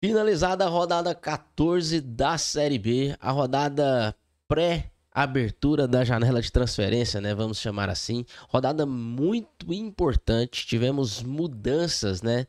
Finalizada a rodada 14 da Série B, a rodada pré-abertura da janela de transferência, né? Vamos chamar assim. Rodada muito importante. Tivemos mudanças, né?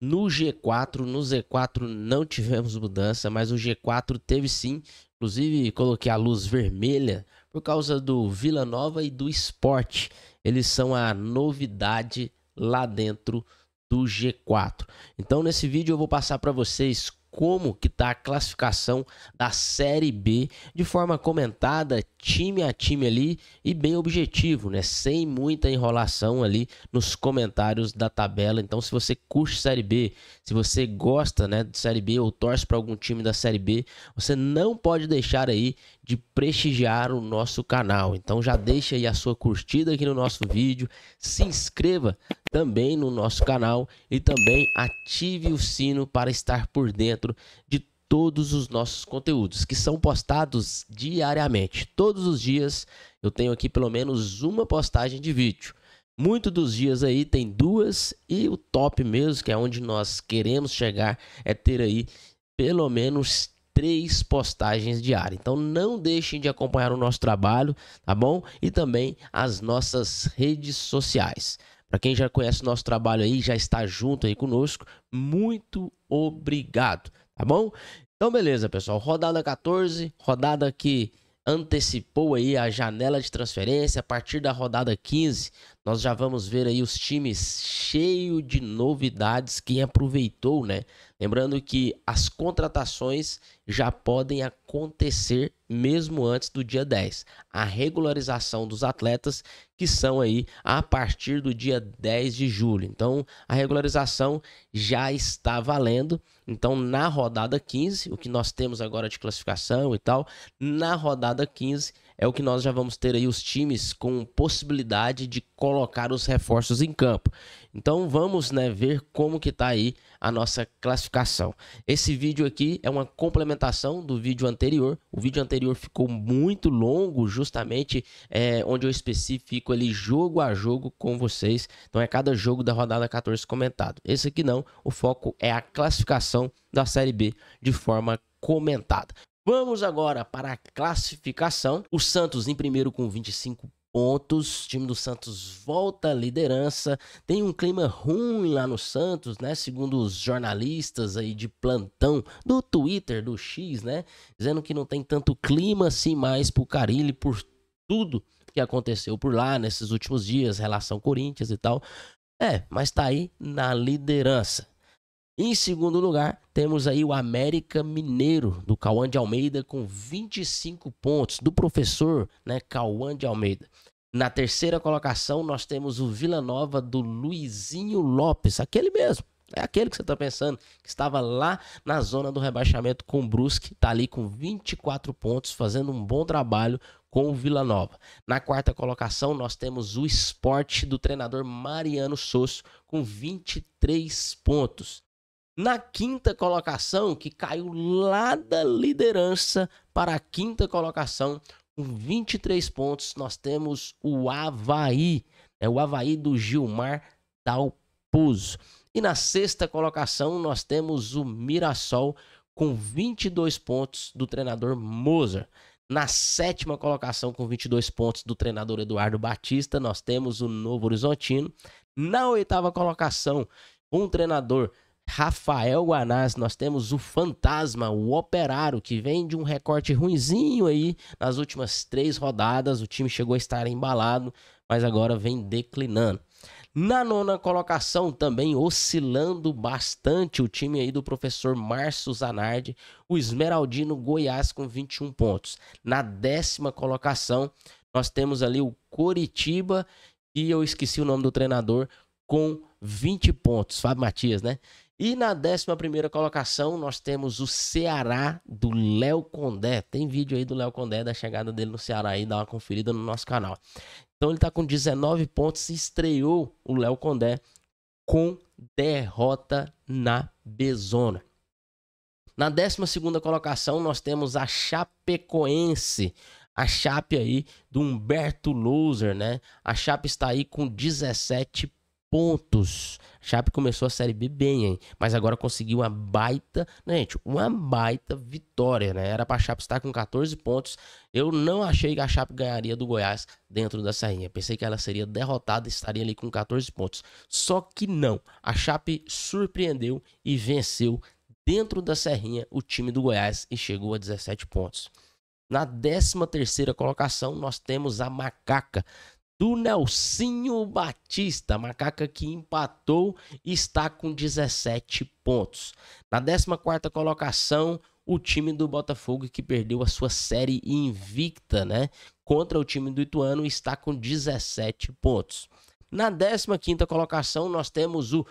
No G4, no Z4 não tivemos mudança, mas o G4 teve sim. Inclusive, coloquei a luz vermelha por causa do Vila Nova e do Esporte. Eles são a novidade lá dentro do do G4. Então nesse vídeo eu vou passar para vocês como que está a classificação da Série B de forma comentada, time a time ali e bem objetivo, né? Sem muita enrolação ali nos comentários da tabela. Então, se você curte Série B, se você gosta, né, de Série B ou torce para algum time da Série B, você não pode deixar aí de prestigiar o nosso canal. Então, já deixa aí a sua curtida aqui no nosso vídeo, se inscreva também no nosso canal e também ative o sino para estar por dentro de todos os nossos conteúdos que são postados diariamente. Todos os dias eu tenho aqui pelo menos uma postagem de vídeo. Muito dos dias aí tem duas e o top mesmo, que é onde nós queremos chegar, é ter aí pelo menos três postagens diárias. Então não deixem de acompanhar o nosso trabalho, tá bom? E também as nossas redes sociais. Para quem já conhece o nosso trabalho aí, já está junto aí conosco, muito obrigado tá bom? Então, beleza, pessoal. Rodada 14, rodada que antecipou aí a janela de transferência. A partir da rodada 15, nós já vamos ver aí os times cheio de novidades quem aproveitou, né? Lembrando que as contratações já podem acontecer mesmo antes do dia 10. A regularização dos atletas que são aí a partir do dia 10 de julho. Então, a regularização já está valendo. Então, na rodada 15, o que nós temos agora de classificação e tal, na rodada 15 é o que nós já vamos ter aí os times com possibilidade de colocar os reforços em campo. Então vamos né, ver como que está aí a nossa classificação. Esse vídeo aqui é uma complementação do vídeo anterior. O vídeo anterior ficou muito longo, justamente é, onde eu especifico ali jogo a jogo com vocês. Então é cada jogo da rodada 14 comentado. Esse aqui não, o foco é a classificação da Série B de forma comentada. Vamos agora para a classificação. O Santos em primeiro com 25 pontos. O time do Santos volta à liderança. Tem um clima ruim lá no Santos, né? Segundo os jornalistas aí de plantão do Twitter, do X, né? Dizendo que não tem tanto clima assim mais pro Carilli por tudo que aconteceu por lá nesses últimos dias, relação Corinthians e tal. É, mas tá aí na liderança. Em segundo lugar, temos aí o América Mineiro, do Cauã de Almeida, com 25 pontos, do professor né, Cauã de Almeida. Na terceira colocação, nós temos o Vila Nova, do Luizinho Lopes, aquele mesmo. É aquele que você está pensando, que estava lá na zona do rebaixamento com o Brusque, está ali com 24 pontos, fazendo um bom trabalho com o Vila Nova. Na quarta colocação, nós temos o esporte do treinador Mariano Sosso, com 23 pontos. Na quinta colocação, que caiu lá da liderança para a quinta colocação, com 23 pontos, nós temos o Havaí. É o Havaí do Gilmar Dalpozo. E na sexta colocação, nós temos o Mirassol com 22 pontos do treinador Moser. Na sétima colocação, com 22 pontos do treinador Eduardo Batista, nós temos o Novo Horizontino. Na oitava colocação, um treinador Rafael Guanás, nós temos o fantasma, o operário, que vem de um recorte ruinzinho aí nas últimas três rodadas. O time chegou a estar embalado, mas agora vem declinando. Na nona colocação, também oscilando bastante o time aí do professor Márcio Zanardi, o Esmeraldino Goiás com 21 pontos. Na décima colocação, nós temos ali o Coritiba, e eu esqueci o nome do treinador, com 20 pontos. Fábio Matias, né? E na 11 colocação, nós temos o Ceará do Léo Condé. Tem vídeo aí do Léo Condé, da chegada dele no Ceará aí, dá uma conferida no nosso canal. Então ele tá com 19 pontos e estreou o Léo Condé com derrota na Bezona. Na 12 colocação, nós temos a Chapecoense. A Chape aí do Humberto Loser, né? A Chape está aí com 17 pontos. A Chape começou a Série B bem, hein? Mas agora conseguiu uma baita, né, gente, uma baita vitória, né? Era pra Chape estar com 14 pontos. Eu não achei que a Chape ganharia do Goiás dentro da Serrinha. Pensei que ela seria derrotada e estaria ali com 14 pontos. Só que não. A Chape surpreendeu e venceu dentro da Serrinha o time do Goiás e chegou a 17 pontos. Na 13 terceira colocação, nós temos a Macaca, do Nelsinho Batista, macaca que empatou e está com 17 pontos. Na 14ª colocação, o time do Botafogo que perdeu a sua série invicta, né? Contra o time do Ituano está com 17 pontos. Na 15ª colocação, nós temos o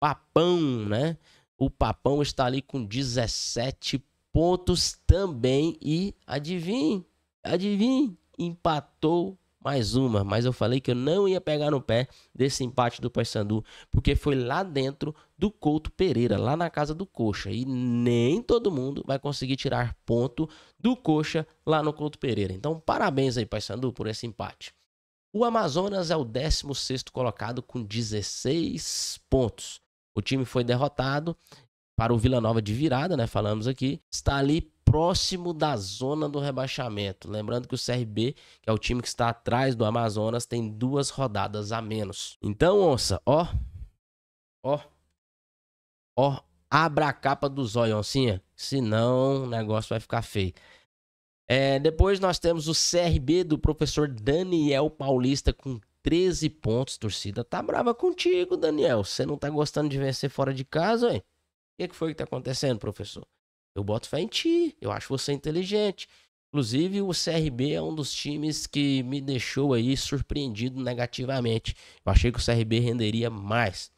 Papão, né? O Papão está ali com 17 pontos também e adivinhe, adivinhe, empatou mais uma, mas eu falei que eu não ia pegar no pé desse empate do Paysandu, porque foi lá dentro do Couto Pereira, lá na casa do Coxa, e nem todo mundo vai conseguir tirar ponto do Coxa lá no Couto Pereira. Então, parabéns aí Paysandu por esse empate. O Amazonas é o 16º colocado com 16 pontos. O time foi derrotado para o Vila Nova de virada, né? Falamos aqui. Está ali próximo da zona do rebaixamento. Lembrando que o CRB, que é o time que está atrás do Amazonas, tem duas rodadas a menos. Então, onça, ó. Ó. Ó. Abra a capa do zóio, oncinha. Senão o negócio vai ficar feio. É, depois nós temos o CRB do professor Daniel Paulista com 13 pontos. Torcida tá brava contigo, Daniel. Você não tá gostando de vencer fora de casa, hein? O que, que foi que tá acontecendo, professor? Eu boto fé em ti, eu acho você inteligente. Inclusive, o CRB é um dos times que me deixou aí surpreendido negativamente. Eu achei que o CRB renderia mais.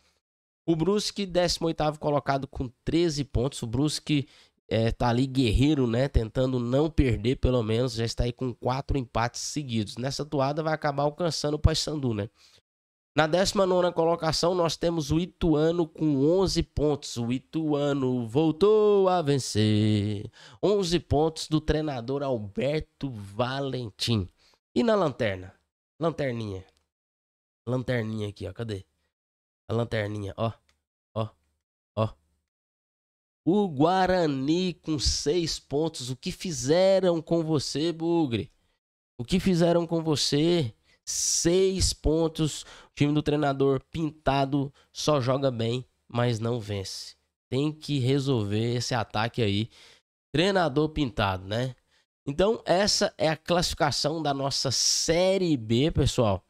O Brusque, 18 colocado com 13 pontos. O Brusque é, tá ali guerreiro, né? Tentando não perder, pelo menos. Já está aí com quatro empates seguidos. Nessa toada vai acabar alcançando o Paysandu, né? Na 19 colocação, nós temos o Ituano com 11 pontos. O Ituano voltou a vencer. 11 pontos do treinador Alberto Valentim. E na lanterna? Lanterninha. Lanterninha aqui, ó. Cadê? A lanterninha, ó. Ó. Ó. O Guarani com 6 pontos. O que fizeram com você, Bugre? O que fizeram com você? seis pontos. O time do treinador pintado só joga bem, mas não vence. Tem que resolver esse ataque aí. Treinador pintado, né? Então, essa é a classificação da nossa Série B, pessoal.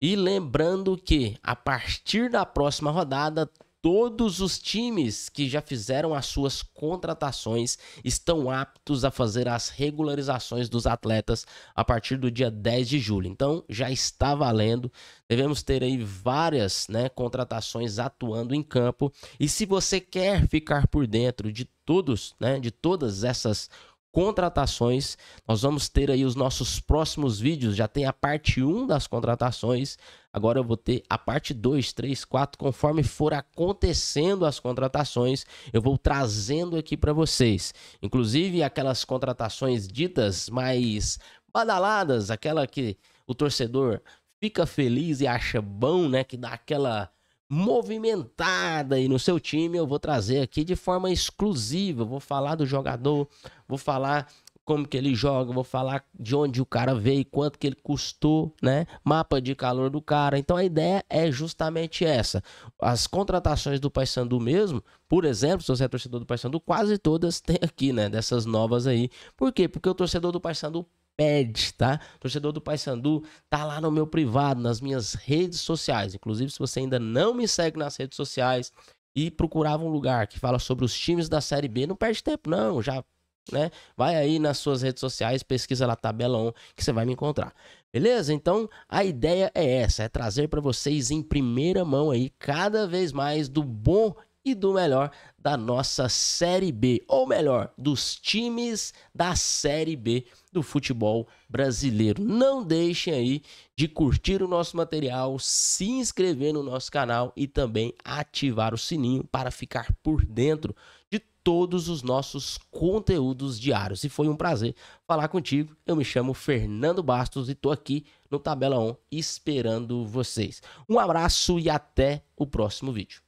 E lembrando que a partir da próxima rodada, todos os times que já fizeram as suas contratações estão aptos a fazer as regularizações dos atletas a partir do dia 10 de julho. Então, já está valendo. Devemos ter aí várias né, contratações atuando em campo. E se você quer ficar por dentro de todos, né, de todas essas contratações. Nós vamos ter aí os nossos próximos vídeos, já tem a parte 1 das contratações. Agora eu vou ter a parte 2, 3, 4, conforme for acontecendo as contratações, eu vou trazendo aqui para vocês. Inclusive aquelas contratações ditas mais badaladas, aquela que o torcedor fica feliz e acha bom, né, que dá aquela movimentada aí no seu time, eu vou trazer aqui de forma exclusiva. vou falar do jogador, vou falar como que ele joga, vou falar de onde o cara veio, quanto que ele custou, né? Mapa de calor do cara. Então a ideia é justamente essa. As contratações do Paysandu mesmo, por exemplo, se você é torcedor do Paysandu, quase todas tem aqui, né, dessas novas aí. Por quê? Porque o torcedor do Paysandu pede, tá? Torcedor do Paysandu, tá lá no meu privado, nas minhas redes sociais. Inclusive, se você ainda não me segue nas redes sociais e procurava um lugar que fala sobre os times da Série B, não perde tempo, não. Já né? Vai aí nas suas redes sociais, pesquisa lá tabela 1 que você vai me encontrar. Beleza? Então, a ideia é essa, é trazer para vocês em primeira mão aí cada vez mais do bom e do melhor da nossa Série B, ou melhor, dos times da Série B do futebol brasileiro. Não deixem aí de curtir o nosso material, se inscrever no nosso canal e também ativar o sininho para ficar por dentro de todos os nossos conteúdos diários. E foi um prazer falar contigo. Eu me chamo Fernando Bastos e estou aqui no Tabela 1 esperando vocês. Um abraço e até o próximo vídeo.